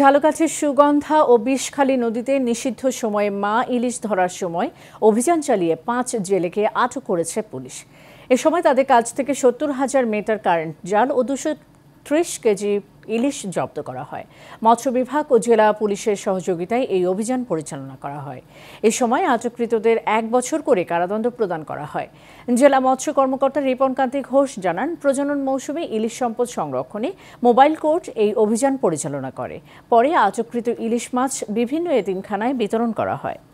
ঝালকাছের সুগন্ধা ও বিষখালী নদীতে নিষিদ্ধ সময়ে মা ইলিশ ধরার সময় অভিযান চালিয়ে পাঁচ জেলেকে আটক করেছে পুলিশ এ সময় তাদের কাছ থেকে সত্তর হাজার মিটার কারেন্ট জাল ও দুশো ত্রিশ কেজি ইলিশ জব্দ করা হয় মৎস্য বিভাগ ও জেলা পুলিশের সহযোগিতায় এই অভিযান পরিচালনা করা হয় এ সময় আটককৃতদের এক বছর করে কারাদণ্ড প্রদান করা হয় জেলা মৎস্য কর্মকর্তা রিপন ঘোষ জানান প্রজনন মৌসুমে ইলিশ সম্পদ সংরক্ষণে মোবাইল কোর্ট এই অভিযান পরিচালনা করে পরে আটককৃত ইলিশ মাছ বিভিন্ন এতিমখানায় বিতরণ করা হয়